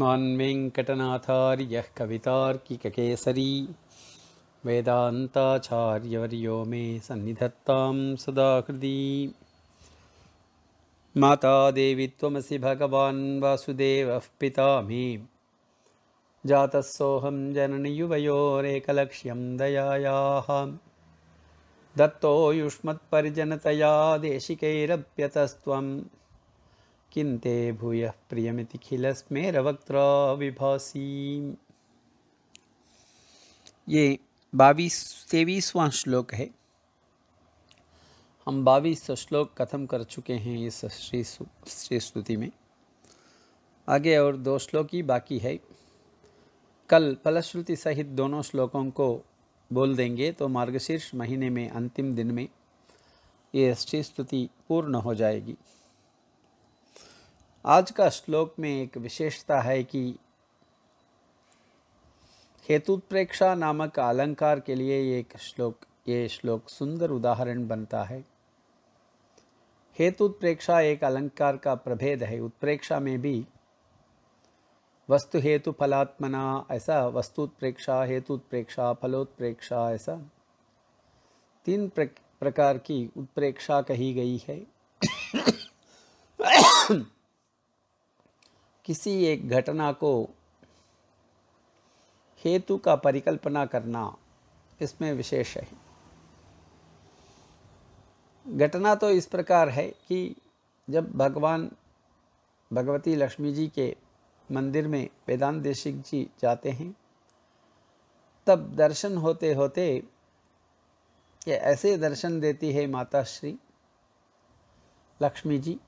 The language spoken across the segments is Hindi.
वेङ्कटनाथार्यः कवितार्किककेसरी वेदान्ताचार्यवर्यो मे सन्निधत्तां हृदि माता देवि त्वमसि भगवान् वासुदेवः पिता मे जातस्सोऽहं सोऽहं जननियुवयोरेकलक्ष्यं दयायाः दत्तो युष्मत्परिजनतया देशिकैरप्यतस्त्वम् किंते भूय प्रियमिति खिलस्मे रवक्त्र विभासी ये बाईस तेईसवां श्लोक है हम बाईस श्लोक कथम कर चुके हैं इस श्री श्री स्तुति में आगे और दो श्लोक ही बाकी है कल फलश्रुति सहित दोनों श्लोकों को बोल देंगे तो मार्गशीर्ष महीने में अंतिम दिन में ये श्री स्तुति पूर्ण हो जाएगी आज का श्लोक में एक विशेषता है कि हेतुत्प्रेक्षा नामक अलंकार के लिए एक श्लोक ये श्लोक सुंदर उदाहरण बनता है हेतुत्प्रेक्षा एक अलंकार का प्रभेद है उत्प्रेक्षा में भी वस्तु हेतु फलात्मना ऐसा वस्तुत्प्रेक्षा हेतुत्प्रेक्षा फलोत्प्रेक्षा ऐसा तीन प्रकार की उत्प्रेक्षा कही गई है किसी एक घटना को हेतु का परिकल्पना करना इसमें विशेष है घटना तो इस प्रकार है कि जब भगवान भगवती लक्ष्मी जी के मंदिर में वेदांत देशिक जी जाते हैं तब दर्शन होते होते ये ऐसे दर्शन देती है माता श्री लक्ष्मी जी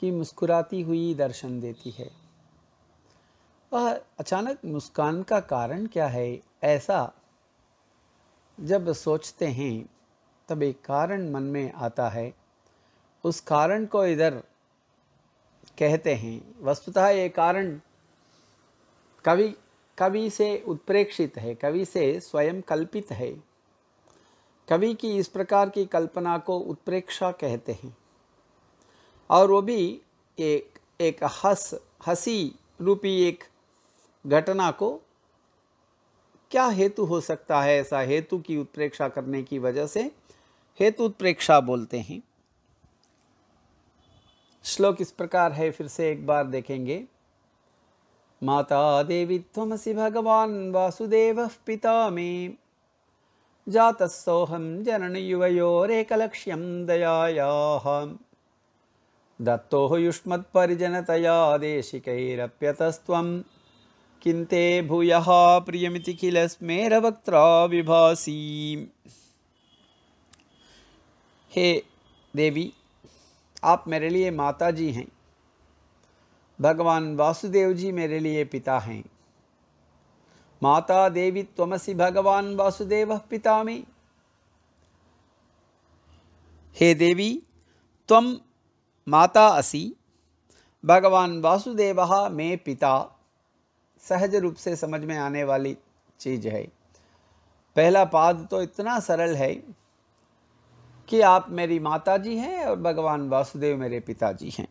की मुस्कुराती हुई दर्शन देती है वह अचानक मुस्कान का कारण क्या है ऐसा जब सोचते हैं तब एक कारण मन में आता है उस कारण को इधर कहते हैं वस्तुतः ये कारण कवि कवि से उत्प्रेक्षित है कवि से स्वयं कल्पित है कवि की इस प्रकार की कल्पना को उत्प्रेक्षा कहते हैं और वो भी एक एक हस हसी रूपी एक घटना को क्या हेतु हो सकता है ऐसा हेतु की उत्प्रेक्षा करने की वजह से हेतु उत्प्रेक्षा बोलते हैं श्लोक इस प्रकार है फिर से एक बार देखेंगे माता देवी तमसी भगवान वासुदेव पिता मे जात सोहम जनन युवयोरेकलक्ष्यम दयाया दत्तो युष्मत्परिजनतया देशिकैरप्यतस्त्वं किं भूयः प्रियमिति किल स्मेरवक्त्रा विभासी हे देवी आप मेरे लिए माता जी हैं भगवान वासुदेव जी मेरे लिए पिता हैं माता देवी त्वमसि भगवान वासुदेव पिता में हे देवी त्वम माता असी भगवान वासुदेव मे पिता सहज रूप से समझ में आने वाली चीज़ है पहला पाद तो इतना सरल है कि आप मेरी माता जी हैं और भगवान वासुदेव मेरे पिताजी हैं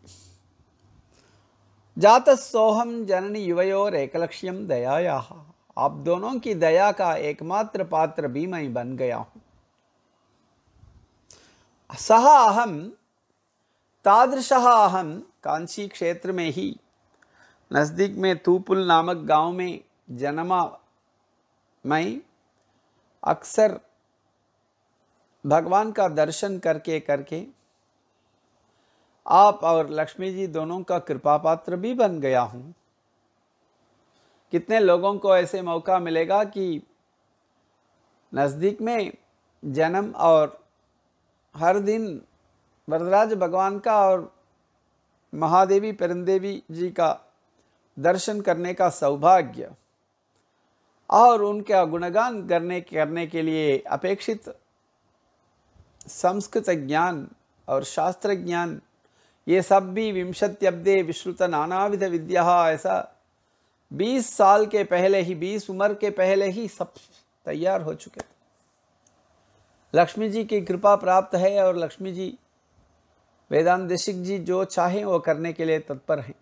जात सोहम जननी युवयोर एकलक्ष्यम दयाया आप दोनों की दया का एकमात्र पात्र भी मैं बन गया हूँ सह अहम तादृशः अहम कांची क्षेत्र में ही नज़दीक में तूपुल नामक गांव में जन्मा मैं अक्सर भगवान का दर्शन करके करके आप और लक्ष्मी जी दोनों का कृपा पात्र भी बन गया हूँ कितने लोगों को ऐसे मौका मिलेगा कि नज़दीक में जन्म और हर दिन वरदराज भगवान का और महादेवी परमदेवी जी का दर्शन करने का सौभाग्य और उनका गुणगान करने करने के लिए अपेक्षित संस्कृत ज्ञान और शास्त्र ज्ञान ये सब भी विंशत्यब्दे विश्रुत नानाविध विद्या ऐसा बीस साल के पहले ही बीस उम्र के पहले ही सब तैयार हो चुके थे लक्ष्मी जी की कृपा प्राप्त है और लक्ष्मी जी वेदांत देशिक जी जो चाहें वो करने के लिए तत्पर हैं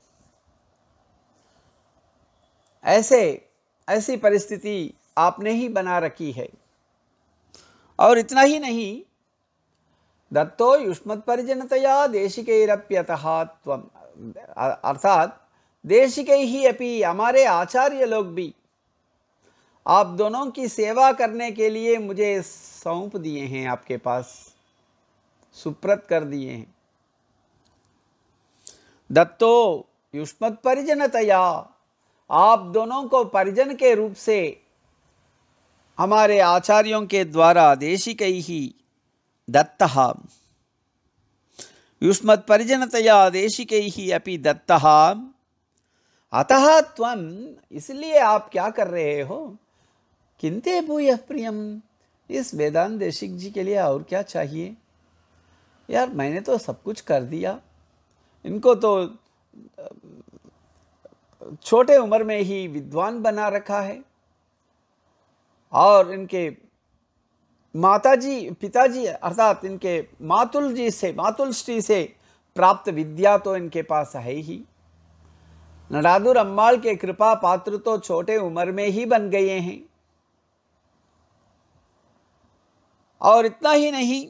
ऐसे ऐसी परिस्थिति आपने ही बना रखी है और इतना ही नहीं दत्तो युष्मत्परिजनतया देशिकैरप्यत अर्थात के ही अपि हमारे आचार्य लोग भी आप दोनों की सेवा करने के लिए मुझे सौंप दिए हैं आपके पास सुप्रत कर दिए हैं दत्तो युष्मत परिजनतया आप दोनों को परिजन के रूप से हमारे आचार्यों के द्वारा देशिकैः दत्तः युष्मत् परिजनतया ही अपी दत्ता अतः त्वम इसलिए आप क्या कर रहे हो किंते भूय प्रियम इस वेदांत देशिक जी के लिए और क्या चाहिए यार मैंने तो सब कुछ कर दिया इनको तो छोटे उम्र में ही विद्वान बना रखा है और इनके माताजी पिताजी अर्थात इनके मातुल जी से मातुल श्री से प्राप्त विद्या तो इनके पास है ही नडादुर अम्बाल के कृपा पात्र तो छोटे उम्र में ही बन गए हैं और इतना ही नहीं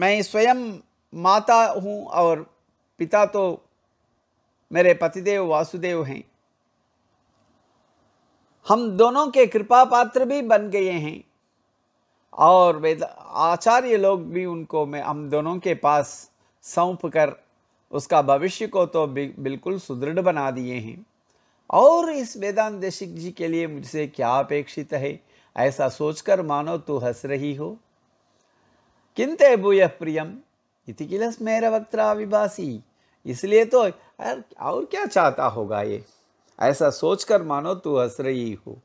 मैं स्वयं माता हूँ और पिता तो मेरे पतिदेव वासुदेव हैं हम दोनों के कृपा पात्र भी बन गए हैं और वेद आचार्य लोग भी उनको मैं हम दोनों के पास सौंप कर उसका भविष्य को तो बिल्कुल सुदृढ़ बना दिए हैं और इस वेदांत देशिक जी के लिए मुझसे क्या अपेक्षित है ऐसा सोचकर मानो तू हंस रही हो किंते भूय प्रियम इति किल स्मेर वक्त्राविभासी इसलिए तो यार और क्या चाहता होगा ये ऐसा सोचकर मानो तू हंस रही हो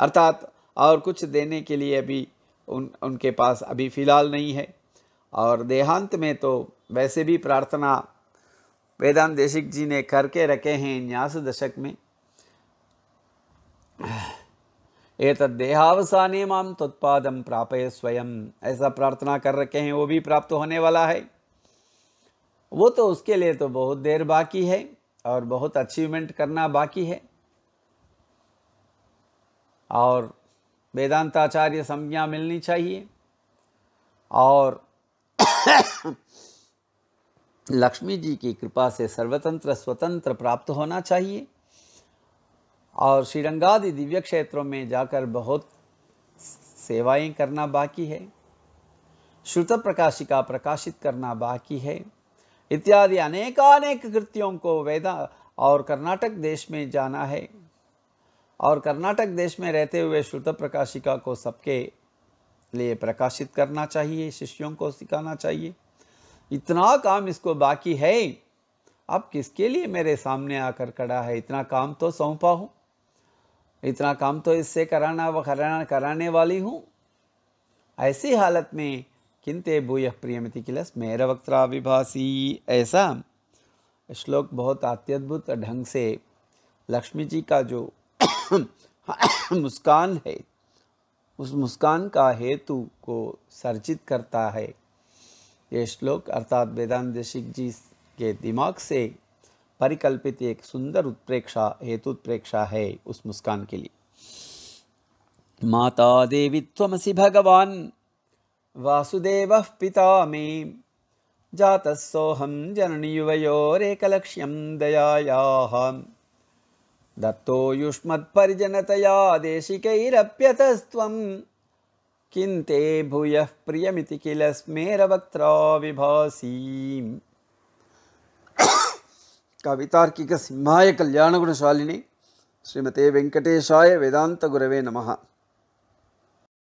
अर्थात और कुछ देने के लिए अभी उन उनके पास अभी फ़िलहाल नहीं है और देहांत में तो वैसे भी प्रार्थना वेदांत देशिक जी ने करके रखे हैं न्यास दशक में एक देहावसाने माम तत्पादम प्रापय स्वयं ऐसा प्रार्थना कर रखे हैं वो भी प्राप्त होने वाला है वो तो उसके लिए तो बहुत देर बाकी है और बहुत अचीवमेंट करना बाकी है और वेदांताचार्य संज्ञा मिलनी चाहिए और लक्ष्मी जी की कृपा से सर्वतंत्र स्वतंत्र प्राप्त होना चाहिए और श्रीरंगादि दिव्य क्षेत्रों में जाकर बहुत सेवाएं करना बाकी है श्रुत प्रकाशिका प्रकाशित करना बाकी है इत्यादि अनेकानेक कृत्यों को वेदा और कर्नाटक देश में जाना है और कर्नाटक देश में रहते हुए श्रुत प्रकाशिका को सबके लिए प्रकाशित करना चाहिए शिष्यों को सिखाना चाहिए इतना काम इसको बाकी है अब किसके लिए मेरे सामने आकर खड़ा है इतना काम तो सौंपा हूँ इतना काम तो इससे कराना व कराना कराने वाली हूँ ऐसी हालत में किंते भूय प्रियमति किल स्मेर वक्त्राभिभाषी ऐसा श्लोक बहुत अत्यद्भुत ढंग से लक्ष्मी जी का जो मुस्कान है उस मुस्कान का हेतु को सर्जित करता है ये श्लोक अर्थात वेदांत देशिक जी के दिमाग से परिकल्पित एक सुंदर उत्प्रेक्षा हेतुत्प्रेक्षा है उस मुस्कान के लिए माता देवी त्वमसि भगवान वासुदेवः जातः सोऽहं जननियुवयोरेकलक्ष्यं दयायाः दत्तो युष्मत्परिजनतया देशिकैरप्यतस्त्वं किं ते भूयः प्रियमिति किल स्मेरवक्त्राविभासीं कवितार्किकसिंहाय कल्याणगुणशालिनी श्रीमते वेङ्कटेशाय वेदान्तगुरवे नमः